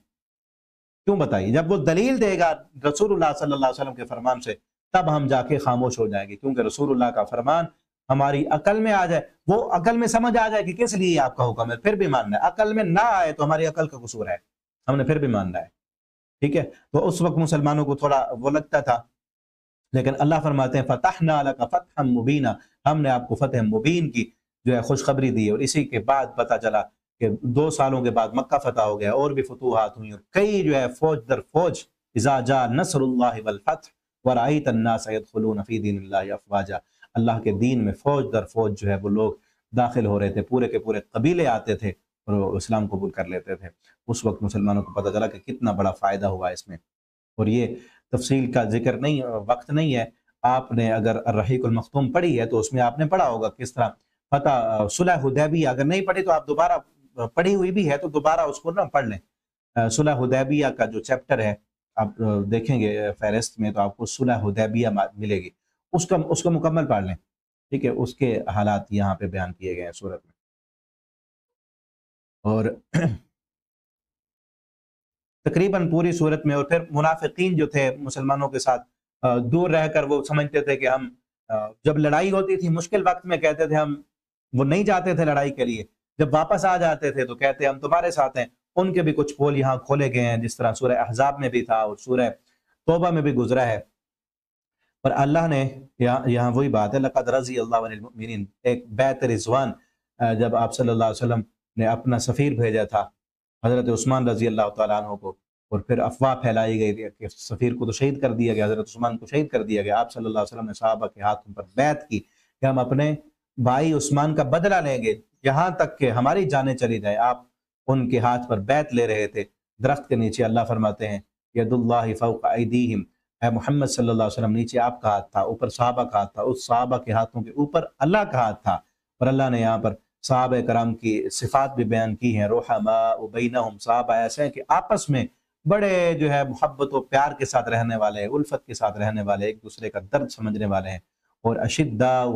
Speaker 1: क्यों बताइए जब वो दलील देगा रसूल सल्लल्लाहु के फरमान से तब हम जाके खामोश हो जाएंगे क्योंकि रसूल का फरमान हमारी अकल में आ जाए वो अकल में समझ आ जाए कि किस लिए आपका हुक्म है फिर भी मानना है अकल में ना आए तो हमारी अकल का कसूर है हमने फिर भी मानना है ठीक है तो उस वक्त मुसलमानों को थोड़ा वो लगता था लेकिन अल्लाह फरमाते हैं फतहना का फतह मुबीना हमने आपको फतेह मुबीन की जो है खुशखबरी दी और इसी के बाद पता चला कि दो सालों के बाद मक्का फतह हो गया और भी फतूहत हुई और कई जो है फौज दर फौज इजाजा नसरल्लाफ़त वराई तन्ना सैद खलूनफ़ी दीन अफवाजा अल्लाह के दीन में फौज दर फौज जो है वो लोग दाखिल हो रहे थे पूरे के पूरे कबीले आते थे और इस्लाम कबूल कर लेते थे उस वक्त मुसलमानों को पता चला कि कितना बड़ा फ़ायदा हुआ इसमें और ये तफसील का जिक्र नहीं वक्त नहीं है आपने अगर रहीकुलमखतूम पढ़ी है तो उसमें आपने पढ़ा होगा किस तरह फतः सुलह अगर नहीं पढ़ी तो आप दोबारा पढ़ी हुई भी है तो दोबारा उसको ना पढ़ लें सुलह उदैबिया का जो चैप्टर है आप देखेंगे फहरिस्त में तो आपको सुलह उदैबिया मिलेगी उसका उसको मुकम्मल पढ़ लें ठीक है उसके हालात यहाँ पे बयान किए गए हैं सूरत में और तकरीबन पूरी सूरत में और फिर मुनाफिकीन जो थे मुसलमानों के साथ दूर रहकर वो समझते थे कि हम जब लड़ाई होती थी मुश्किल वक्त में कहते थे हम वो नहीं जाते थे लड़ाई के लिए जब वापस आ जाते थे तो कहते हम तुम्हारे साथ हैं उनके भी कुछ पोल यहाँ खोले गए हैं जिस तरह सूर्य अहजाब में भी था और सूर्य तोबा में भी गुजरा है पर अल्लाह ने यहाँ वही बात है लकद रजी अल्लाह एक बैत रिजवान जब आप सल्लल्लाहु अलैहि वसल्लम ने अपना सफ़ीर भेजा था हज़रत उस्मान रजी अल्लाह तु को और फिर अफवाह फैलाई गई थी कि सफ़ीर को तो शहीद कर दिया गया हज़रत उस्मान को शहीद कर दिया गया आप सल्लल्लाहु अलैहि वसल्लम ने साहबा के हाथ पर बैत की कि हम अपने भाई उस्मान का बदला लेंगे यहाँ तक के हमारी जाने चली जाए आप उनके हाथ पर बैत ले रहे थे दरख्त के नीचे अल्लाह फरमाते हैं मोहम्मद सल्लल्लाहु नीचे आपका हाथ था ऊपर साहबा का हाथ था उस साहबा के हाथों के ऊपर अल्लाह का हाथ था और अल्लाह ने यहाँ पर साहब कराम की सिफात भी बयान की है रोहमा उबैना हम साहबा ऐसे हैं कि आपस में बड़े जो है मोहब्बत व प्यार के साथ रहने वाले उल्फत के साथ रहने वाले एक दूसरे का दर्द समझने वाले हैं और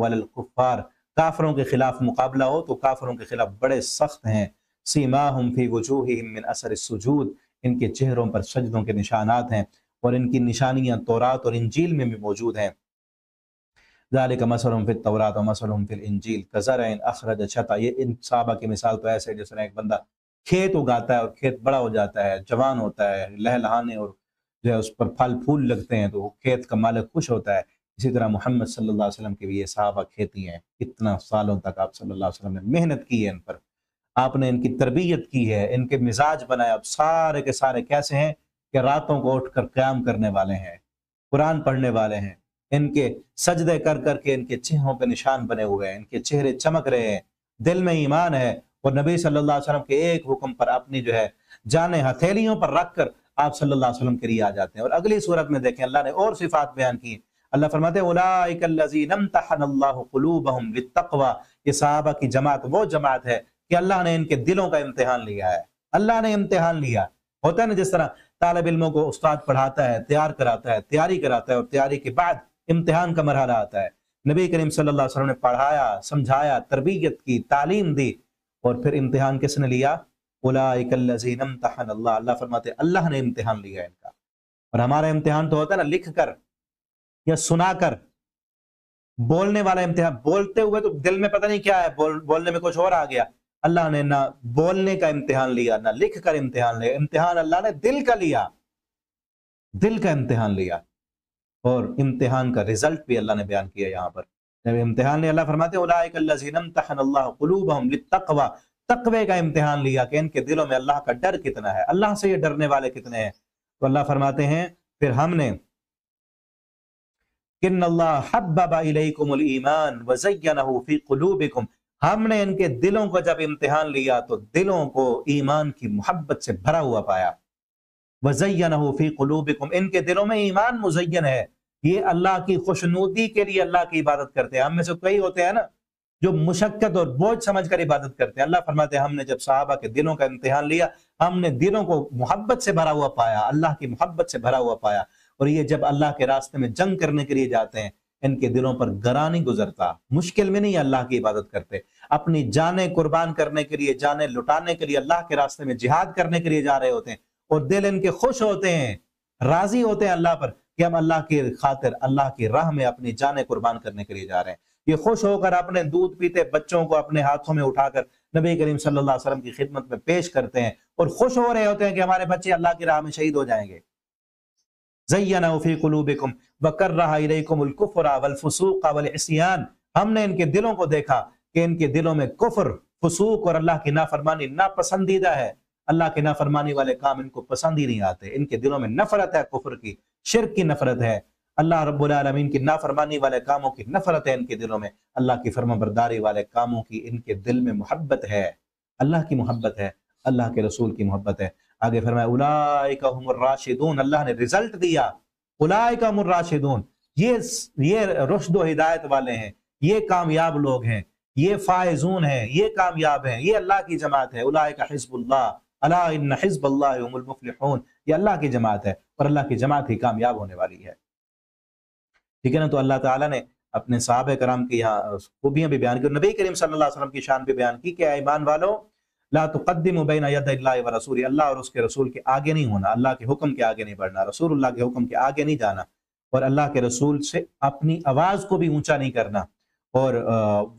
Speaker 1: वाल कुफ़ार काफरों के खिलाफ मुकाबला हो तो काफरों के खिलाफ बड़े सख्त हैं सीमा हम फी वजूहिम असर सजूद इनके चेहरों पर सजदों के निशानात हैं और इनकी निशानियां तौरात और इंजील में भी मौजूद हैं जालिक मसलम फिर तौरात और मसलम फिर इंजील कजर अखरज छता ये इन साहबा की मिसाल तो ऐसे जिस एक बंदा खेत उगाता है और खेत बड़ा हो जाता है जवान होता है लहलहाने और जो है उस पर फल फूल लगते हैं तो खेत का मालिक खुश होता है इसी तरह मोहम्मद सल्लल्लाहु अलैहि वसल्लम के भी ये सहाबा खेती हैं कितना सालों तक आप सल्लल्लाहु अलैहि वसल्लम ने मेहनत की है इन पर आपने इनकी तरबियत की है इनके मिजाज बनाए अब सारे के सारे कैसे हैं कि रातों को उठ कर क्याम करने वाले हैं कुरान पढ़ने वाले हैं इनके सजदे कर करके इनके चेहरों पर निशान बने हुए हैं इनके चेहरे चमक रहे हैं दिल में ईमान है और नबी सल्लल्लाहु अलैहि वसल्लम के एक हुक्म पर अपनी जो है जाने हथेलियों पर रख कर आप सल्लल्लाहु अलैहि वसल्लम के लिए आ जाते हैं और अगली सूरत में देखें अल्लाह ने और सिफात बयान की अल्लाह फरमाते ये साहबा की जमात वो जमात है कि अल्लाह ने इनके दिलों का इम्तिहान लिया है अल्लाह ने इम्तिहान लिया होता है ना जिस तरह तालब इलमों को उस्ताद पढ़ाता है तैयार कराता है तैयारी कराता है और तैयारी के बाद इम्तिहान का मरहला आता है नबी करीम सल्लल्लाहु अलैहि वसल्लम ने पढ़ाया समझाया तरबियत की तालीम दी और फिर इम्तिहान किसने लिया अल्लाह अल्लाह फरमाते अल्लाह ने इम्तिहान लिया इनका और हमारा इम्तिहान तो होता है ना लिख कर या सुनाकर बोलने वाला इम्तिहान बोलते हुए तो दिल में पता नहीं क्या है बोल, बोलने में कुछ और आ गया अल्लाह ने ना बोलने का इम्तिहान लिया ना लिख कर इम्तिहान लिया इम्तिहान अल्लाह ने दिल का लिया दिल का इम्तिहान लिया और इम्तिहान का रिजल्ट भी अल्लाह ने बयान किया यहाँ पर जब इम्तिहान ने अल्लाह फरमाते तकवे का इम्तिहान लिया कि इनके दिलों में अल्लाह का डर कितना है अल्लाह से ये डरने वाले कितने हैं तो अल्लाह फरमाते हैं फिर हमने हमने इनके दिलों को जब इम्तिहान लिया तो दिलों को ईमान की मोहब्बत से भरा हुआ पाया वजैनफ़ी कुलूबिकुम इनके दिलों में ईमान मुजैन है ये अल्लाह की खुशनूदी के लिए अल्लाह की इबादत करते हैं हम में से कई होते हैं ना जो मुशक्क़त और बोझ समझ कर इबादत करते हैं अल्लाह फरमाते हैं हमने जब साहबा के दिलों का इम्तिहान लिया हमने दिलों को मोहब्बत से भरा हुआ पाया अल्लाह की मोहब्बत से भरा हुआ पाया और ये जब अल्लाह के रास्ते में जंग करने के लिए जाते हैं इनके दिलों पर गरा नहीं गुजरता मुश्किल में नहीं अल्लाह की इबादत करते अपनी जाने कुर्बान करने के लिए जाने लुटाने के लिए अल्लाह के रास्ते में जिहाद करने के लिए जा रहे होते हैं और दिल इनके खुश होते हैं राजी होते हैं अल्लाह पर कि हम अल्लाह के खातिर अल्लाह की राह में अपनी जाने कुर्बान करने के लिए जा रहे हैं ये खुश होकर अपने दूध पीते बच्चों को अपने हाथों में उठाकर नबी करीम सल्लल्लाहु अलैहि वसल्लम की खिदमत में पेश करते हैं और खुश हो रहे होते हैं कि हमारे बच्चे अल्लाह की राह में शहीद हो जाएंगे हमने इनके दिलों को देखा कि इनके दिलों में कुफर फसूक और अल्लाह की नाफरमानी नापसंदीदा है अल्लाह के नाफरमानी वाले काम इनको पसंद ही नहीं आते इनके दिलों में नफरत है कुफर की शिर की नफरत है अल्लाह रबालमीन की नाफरमानी वाले कामों की नफरत है इनके दिलों में अल्लाह की फर्माबरदारी वाले कामों की इनके दिल में मोहब्बत है अल्लाह की मोहब्बत है अल्लाह के रसूल की मोहब्बत है आगे फिर फरमाया उलाशिदून अल्लाह ने रिजल्ट दिया उलाशिदून ये ये रुशद हिदायत वाले हैं ये कामयाब लोग हैं ये फायजून हैं ये कामयाब हैं ये अल्लाह की जमात है उलाका हिजबुल्ला अला हिजबल्लाफलिहून ये अल्लाह की जमात है और अल्लाह की जमात ही कामयाब होने वाली है ठीक है ना तो अल्लाह ताला ने अपने साहब कराम की यहाँ खूबियाँ भी बयान की नबी करीम सल्लल्लाहु अलैहि वसल्लम की शान भी बयान की क्या ईमान वालों ला तो कद्दम बैन व रसूल अल्लाह और उसके रसूल के आगे नहीं होना अल्लाह के हुक्म के आगे नहीं बढ़ना रसूल के हुक्म के आगे नहीं जाना और अल्लाह के रसूल से अपनी आवाज़ को भी ऊंचा नहीं करना और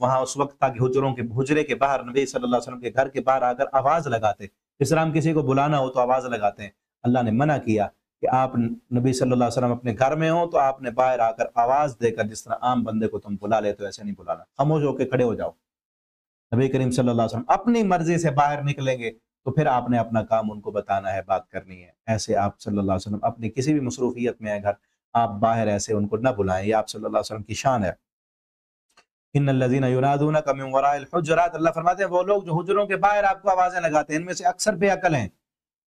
Speaker 1: वहाँ उस वक्त था कि हजरों के हजरे के बाहर नबी सल्लल्लाहु के घर के बाहर आकर आवाज़ लगाते जिस किसी को बुलाना हो तो आवाज़ लगाते हैं अल्लाह ने मना किया कि आप नबी सल्लल्लाहु अलैहि अपने घर में हो तो आपने बाहर आकर आवाज़ देकर जिस तरह आम बंदे को तुम बुला लेते हो ऐसे नहीं बुलाना खामोश होकर खड़े हो जाओ नबी करीम सल्लल्लाहु अलैहि वसल्लम अपनी मर्जी से बाहर निकलेंगे तो फिर आपने अपना काम उनको बताना है बात करनी है ऐसे आप सल्लल्लाहु अलैहि वसल्लम अपनी किसी भी मसरूफियत में है घर आप बाहर ऐसे उनको न बुलाएं ये आप सल्लल्लाहु अलैहि वसल्लम की शान है इन हुजरात अल्लाह फरमाते हैं वो लोग जो हुजरों के बाहर आपको आवाजें लगाते हैं इनमें से अक्सर बेअकल हैं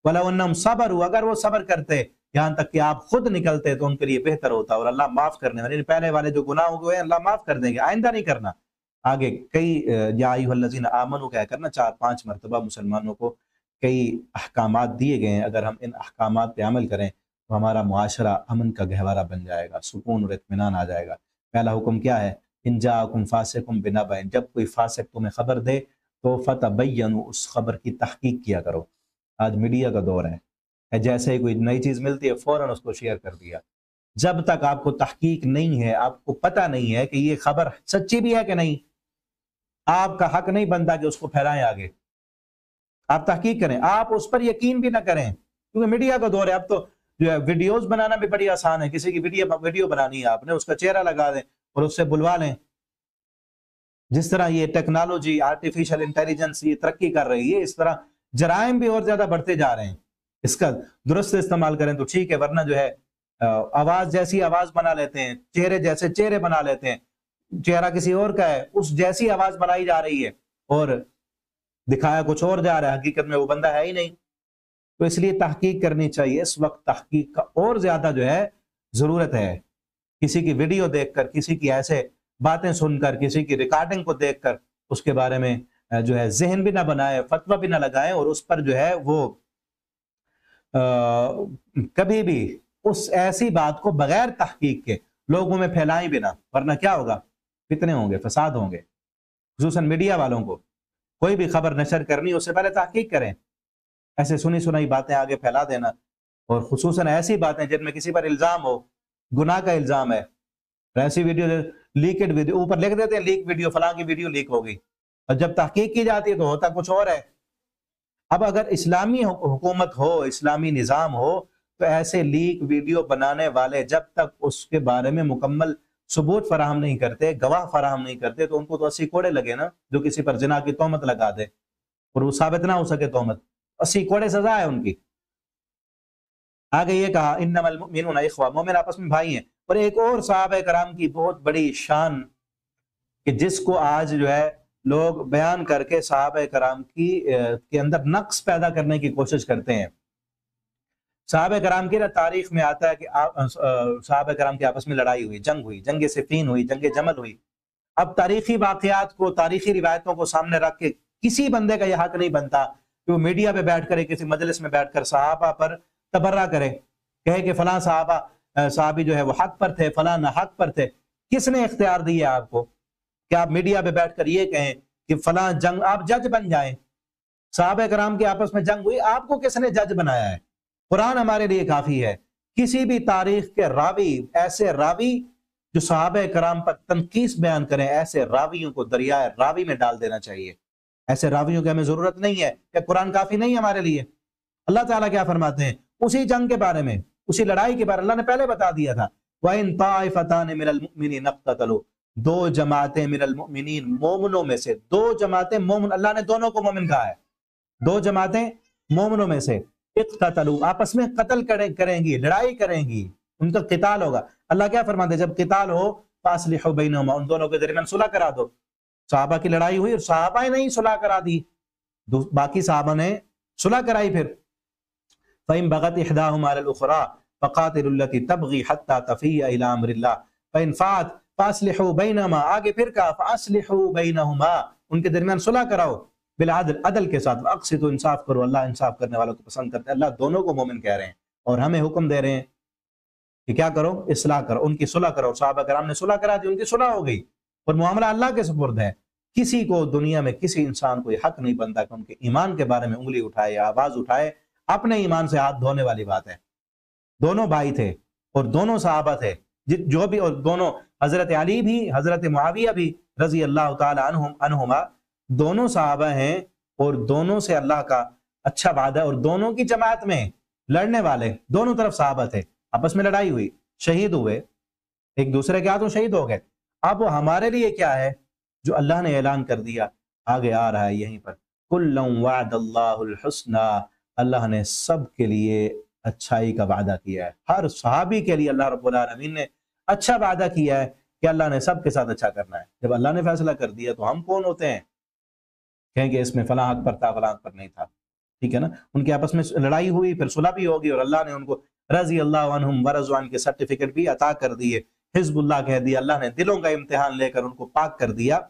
Speaker 1: वला उन्नम सबर हुआ अगर वो सबर करते यहाँ तक कि आप खुद निकलते तो उनके लिए बेहतर होता और अल्लाह माफ करने वाले पहले वाले जो गुनाह हो गए अल्लाह माफ कर देंगे आइंदा नहीं करना आगे कई याजीन आमन क्या करना चार पांच मरतबा मुसलमानों को कई अहकाम दिए गए हैं अगर हम इन अहकाम पर अमल करें तो हमारा माशरा अमन का गहवारा बन जाएगा सुकून और इतमान आ जाएगा पहला हुक्म क्या है इंजा हुकुम फासकुम बिना बैन जब कोई फासक तुम्हें खबर दे तो बैन उस खबर की तहकीक किया करो आज मीडिया का दौर है जैसे ही कोई नई चीज़ मिलती है फ़ौर उसको शेयर कर दिया जब तक आपको तहकीक नहीं है आपको पता नहीं है कि ये खबर सच्ची भी है कि नहीं आपका हक नहीं बनता कि उसको फैलाएं आगे आप तहकीक करें आप उस पर यकीन भी ना करें क्योंकि मीडिया का दौर है अब तो जो है वीडियोज बनाना भी बड़ी आसान है किसी की वीडियो वीडियो बनानी है आपने उसका चेहरा लगा दें और उससे बुलवा लें जिस तरह ये टेक्नोलॉजी आर्टिफिशियल इंटेलिजेंस ये तरक्की कर रही है इस तरह जराइम भी और ज्यादा बढ़ते जा रहे हैं इसका दुरुस्त इस्तेमाल करें तो ठीक है वरना जो है आवाज जैसी आवाज बना लेते हैं चेहरे जैसे चेहरे बना लेते हैं चेहरा किसी और का है उस जैसी आवाज बनाई जा रही है और दिखाया कुछ और जा रहा है हकीकत में वो बंदा है ही नहीं तो इसलिए तहकीक करनी चाहिए इस वक्त तहकीक का और ज्यादा जो है जरूरत है किसी की वीडियो देखकर किसी की ऐसे बातें सुनकर किसी की रिकॉर्डिंग को देखकर उसके बारे में जो है जहन भी ना बनाए फतवा भी ना लगाए और उस पर जो है वो आ, कभी भी उस ऐसी बात को बगैर तहकीक के लोगों में फैलाएं भी ना वरना क्या होगा फितने होंगे फसाद होंगे खूस मीडिया वालों को कोई भी खबर नशर करनी उससे पहले तहकीक करें ऐसे सुनी सुनाई बातें आगे फैला देना और खसूस ऐसी बातें जिनमें किसी पर इल्ज़ाम हो गुनाह का इल्ज़ाम है ऐसी वीडियो लीकड वीडियो ऊपर लिख देते हैं लीक वीडियो फला की वीडियो लीक होगी और जब तहकीक की जाती है तो होता कुछ और है अब अगर इस्लामी हुकूमत हो इस्लामी निज़ाम हो तो ऐसे लीक वीडियो बनाने वाले जब तक उसके बारे में मुकम्मल सबूत फराहम नहीं करते गवाह फराहम नहीं करते तो उनको तो अस्सी कोड़े लगे ना जो किसी पर जिना की तोहमत लगा दे और वो साबित ना हो सके तोहमत अस्सी कोड़े सजा है उनकी आगे ये कहा इन इखवा मोमिन आपस में भाई हैं और एक और साहब कराम की बहुत बड़ी शान कि जिसको आज जो है लोग बयान करके साहब कराम की के अंदर नक्स पैदा करने की कोशिश करते हैं साहब कराम की ना तारीख में आता है कि साहब कराम की आपस में लड़ाई हुई जंग हुई जंग सिफीन हुई जंग जमल हुई अब तारीखी वाकयात को तारीखी रिवायतों को सामने रख के किसी बंदे का यह हक नहीं बनता कि वो मीडिया पे बैठ करे किसी मजलिस में बैठ कर सहाबा पर तबर्रा करे कहे कि फ़ला सहाबा साहबी जो है वो हक पर थे फला ना हक पर थे किसने इख्तियार दिए आपको कि आप मीडिया पे बैठ कर ये कहें कि फला जंग आप जज बन जाए साहब कराम के आपस में जंग हुई आपको किसने जज बनाया है कुरान हमारे लिए काफ़ी है किसी भी तारीख के रावी ऐसे रावी जो साहब कराम पर तनकीस बयान करें ऐसे रावियों को दरिया रावी में डाल देना चाहिए ऐसे रावियों की हमें ज़रूरत नहीं है क्या कुरान काफ़ी नहीं है हमारे लिए अल्लाह ताला क्या फरमाते हैं उसी जंग के बारे में उसी लड़ाई के बारे में अल्लाह ने पहले बता दिया था वह इन ताफ़तान मिनमिन नफ्तलो दो जमातें मिनमिन मोमनों में से दो जमातें मोमन अल्लाह ने दोनों को मोमिन कहा है दो जमातें मोमनों में से कतल आपस में कतल करें, करेंगी लड़ाई करेंगी उनका किताल होगा अल्लाह क्या फरमाते जब किताल हो फासलिहो बहन उन दोनों के दरमियान सुलह करा दो साहबा की लड़ाई हुई और साहबा ने ही सुलह करा दी बाकी साहबा ने सुलह कराई फिर फ़ैम बगत इहदा हमारा फ़ातिल्लती तबगी हत्ता तफ़ी अलामरिल्ला फ़ात फासलिहो बेनमा आगे फिर कहा फासलिहो बेनमा उनके दरमियान सुलह कराओ बिलादल अदल के साथ अक्स तो इंसाफ करो अल्लाह इंसाफ करने वालों को पसंद करते हैं अल्लाह दोनों को मोमिन कह रहे हैं और हमें हुक्म दे रहे हैं कि क्या करो इसलाह करो उनकी सुलह करो साहब अगर हमने सुलह करा दी उनकी सुलह हो गई और मामला अल्लाह के सपुर्द है किसी को दुनिया में किसी इंसान को यह हक नहीं बनता कि उनके ईमान के बारे में उंगली उठाए या आवाज उठाए अपने ईमान से हाथ धोने वाली बात है दोनों भाई थे और दोनों साहबा थे जो भी और दोनों हजरत अली भी हजरत मुआविया भी रजी अल्लाह तुमा दोनों साहबा हैं और दोनों से अल्लाह का अच्छा वादा और दोनों की जमात में लड़ने वाले दोनों तरफ साहबा थे आपस में लड़ाई हुई शहीद हुए एक दूसरे के हाथों शहीद हो गए अब हमारे लिए क्या है जो अल्लाह ने ऐलान कर दिया आगे आ रहा है यहीं पर कुल्लुसना अल्लाह ने सब के लिए अच्छाई का वादा किया है हर सहाबी के लिए अल्लाह रबीन ने अच्छा वादा किया है कि अल्लाह ने सबके साथ अच्छा करना है जब अल्लाह ने फैसला कर दिया तो हम कौन होते हैं कहेंगे इसमें फला अकबर था फला अकबर नहीं था ठीक है ना उनके आपस में लड़ाई हुई फिर सुलह भी होगी और अल्लाह ने उनको रजी अल्लाह वरजवान के सर्टिफिकेट भी अता कर दिए हिजबुल्लाह कह दिया अल्लाह ने दिलों का इम्तिहान लेकर उनको पाक कर दिया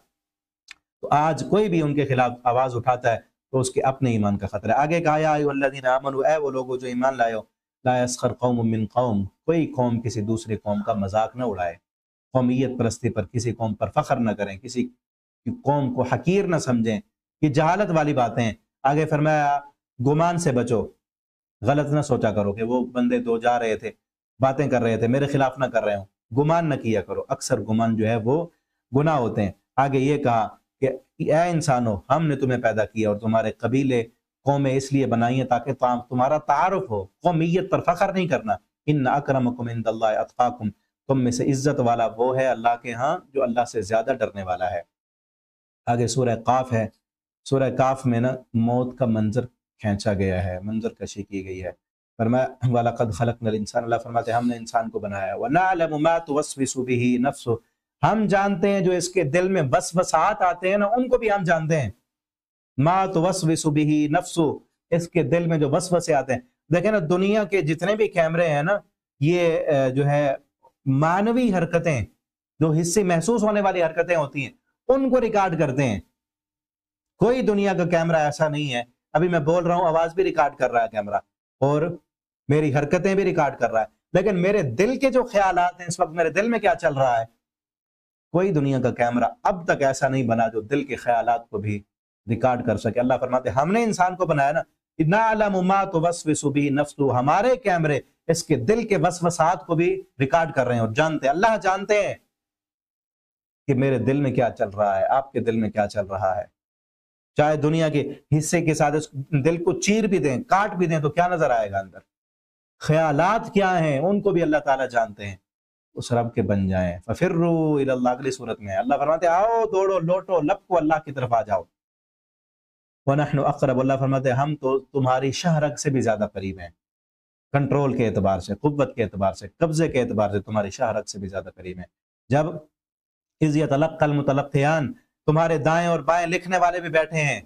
Speaker 1: तो आज कोई भी उनके खिलाफ आवाज उठाता है तो उसके अपने ईमान का खतरा है आगे कहा ए वो लोगो जो ईमान लायो लास्कर कौम मिन कौम कोई कौम किसी दूसरे कौम का मजाक न उड़ाए कौमीत परस्ती पर किसी कौम पर फख्र न करें किसी कौम को हकीर न समझें कि जहालत वाली बातें आगे फरमाया गुमान से बचो गलत ना सोचा करो कि वो बंदे दो जा रहे थे बातें कर रहे थे मेरे खिलाफ ना कर रहे हो गुमान न किया करो अक्सर गुमान जो है वो गुना होते हैं आगे ये कहा कि ए इंसानो हमने तुम्हें पैदा किया और तुम्हारे कबीले कौमें इसलिए बनाई हैं ताकि तुम्हारा तारफ हो कौमीत पर फख्र नहीं करना इन अक्रमकुम अतफाकुम तुम में से इज्जत वाला वो है अल्लाह के यहाँ जो अल्लाह से ज्यादा डरने वाला है आगे सूर्य काफ है सूर्य काफ में ना मौत का मंजर खींचा गया है मंजर कशी की गई है फरमाया कद खलक नल इंसान अल्लाह फरमाते हमने इंसान को बनाया वना तो ही नफ्स हम जानते हैं जो इसके दिल में बस वसात आते हैं ना उनको भी हम जानते हैं माँ तो ही नफ्सो इसके दिल में जो बस बसे आते हैं देखे ना दुनिया के जितने भी कैमरे हैं ना ये जो है मानवी हरकतें जो हिस्से महसूस होने वाली हरकतें होती हैं उनको रिकॉर्ड करते हैं कोई दुनिया का कैमरा ऐसा नहीं है अभी मैं बोल रहा हूँ आवाज भी रिकॉर्ड कर रहा है कैमरा और मेरी हरकतें भी रिकॉर्ड कर रहा है लेकिन मेरे दिल के जो ख्याल हैं इस वक्त मेरे दिल में क्या चल रहा है कोई दुनिया का कैमरा अब तक ऐसा नहीं बना जो दिल के ख्याल को भी रिकॉर्ड कर सके अल्लाह फरमाते हमने इंसान को बनाया ना इतना तो वसवसुबी नफ्सु हमारे कैमरे इसके दिल के वसवसात को भी रिकॉर्ड कर रहे हैं और जानते हैं अल्लाह जानते हैं कि मेरे दिल में क्या चल रहा है आपके दिल में क्या चल रहा है चाहे दुनिया के हिस्से के साथ इस दिल को चीर भी दें काट भी दें तो क्या नजर आएगा अंदर ख्यालात क्या हैं उनको भी अल्लाह ताला जानते हैं उस रब के बन जाए फिर अगली सूरत में अल्लाह फरमाते आओ दौड़ो लोटो लपको अल्लाह की तरफ आ जाओ वनहन अकरब अल्लाह फरमाते हम तो तुम्हारी शहरग से भी ज़्यादा करीब हैं कंट्रोल के अतबार से कुत के अतबार से कब्ज़े के अतबार से तुम्हारी शहरग से भी ज़्यादा करीब है जब इज़ तलक़ कल थे तुम्हारे दाएं और बाएं लिखने वाले भी बैठे हैं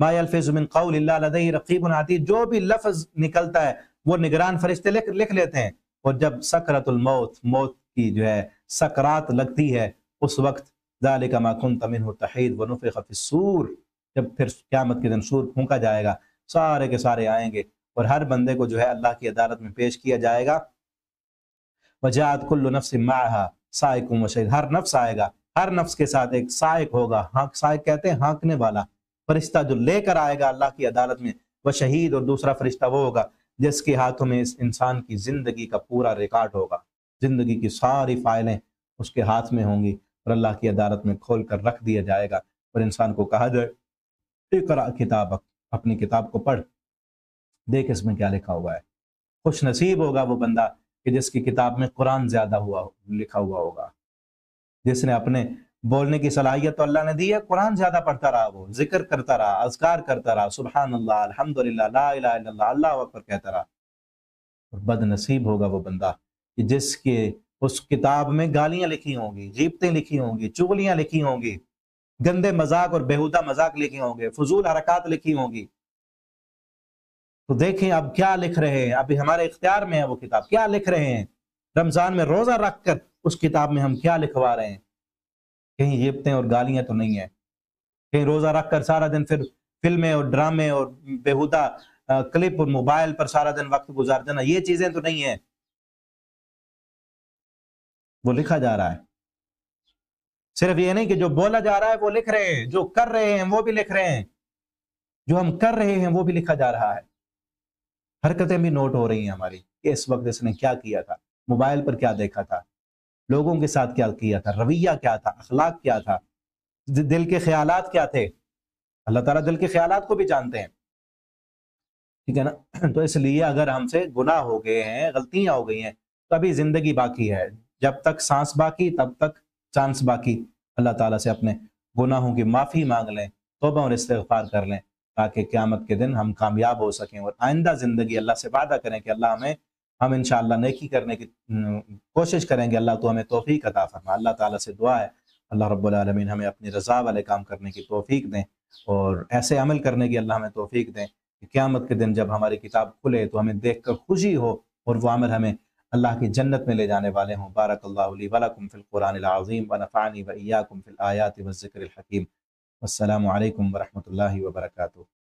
Speaker 1: मायफिजुमिन कौलदही रकीबन आती जो भी लफ्ज निकलता है वो निगरान फरिश्ते लिख लिख लेते हैं और जब सकरतुल मौत मौत की जो है सकरात लगती है उस वक्त का माखुन तमिन तहीद वनुफ़ खफिसूर जब फिर क्यामत के दिन सूर फूका जाएगा सारे के सारे आएंगे और हर बंदे को जो है अल्लाह की अदालत में पेश किया जाएगा वजात कुल्लु नफ्स माहा साइकुम वशहीद हर नफ्स आएगा हर नफ्स के साथ एक सायक होगा हाँक साइक कहते हैं हाँकने वाला फरिश्ता जो लेकर आएगा अल्लाह की अदालत में वह शहीद और दूसरा फरिश्ता वो होगा जिसके हाथों में इस इंसान की जिंदगी का पूरा रिकॉर्ड होगा जिंदगी की सारी फाइलें उसके हाथ में होंगी और अल्लाह की अदालत में खोल कर रख दिया जाएगा और इंसान को कहा जाए इकरा किताब अपनी किताब को पढ़ देख इसमें क्या लिखा हुआ है खुश नसीब होगा वो बंदा कि जिसकी किताब में कुरान ज्यादा हुआ लिखा हुआ होगा जिसने अपने बोलने की सलाहियत तो अल्लाह ने दी है कुरान ज्यादा पढ़ता रहा वो जिक्र करता रहा अजगार करता रहा सुबह अल्लाह अल्लाह कहता रहा और बदनसीब होगा वो बंदा कि जिसके उस किताब में गालियां लिखी होंगी जीपतें लिखी होंगी चुगलियां लिखी होंगी गंदे मजाक और बेहुदा मजाक लिखे होंगे फजूल हरकत लिखी होंगी तो देखें अब क्या लिख रहे हैं अभी हमारे इख्तियार में है वो किताब क्या लिख रहे हैं रमजान में रोजा रख कर उस किताब में हम क्या लिखवा रहे हैं कहीं येबतें और गालियां तो नहीं है कहीं रोजा रख कर सारा दिन फिर फिल्में और ड्रामे और बेहुदा क्लिप और मोबाइल पर सारा दिन वक्त गुजार देना ये चीजें तो नहीं है वो लिखा जा रहा है सिर्फ ये नहीं कि जो बोला जा रहा है वो लिख रहे हैं जो कर रहे हैं वो भी लिख रहे हैं जो हम कर रहे हैं वो भी लिखा जा रहा है हरकतें भी नोट हो रही हैं हमारी इस वक्त इसने क्या किया था मोबाइल पर क्या देखा था लोगों के साथ क्या किया था रवैया क्या था अखलाक क्या था दिल के ख्याल क्या थे अल्लाह ताला दिल के ख्याल को भी जानते हैं ठीक है ना तो इसलिए अगर हमसे गुना हो गए हैं गलतियां हो गई हैं तो अभी जिंदगी बाकी है जब तक सांस बाकी तब तक चांस बाकी अल्लाह ताला से अपने गुनाहों की माफ़ी मांग लें तोबा और इस्तेफार कर लें ताकि क़्यामत के दिन हम कामयाब हो सकें और आइंदा ज़िंदगी अल्लाह से वादा करें कि अल्लाह हमें हम इन नेकी करने की कोशिश करेंगे अल्लाह तो हमें तोफ़ी अदा फरमा अल्लाह ताली से दुआ है अल्लाह रबालमीन हमें अपनी रज़ा वाले काम करने की तोफ़ी दें और ऐसे अमल करने की अल्लाह हमें तोफ़ी दें कि क़्यामत के दिन जब हमारी किताब खुले तो हमें देख कर खुशी हो और वह अमल हमें अल्लाह की जन्नत में ले जाने वाले हों बारक वलकुम फ़िलकुरानज़ीम व नफ़ानी व आयात वज़िक्र हकीम असल वरहमल वर्का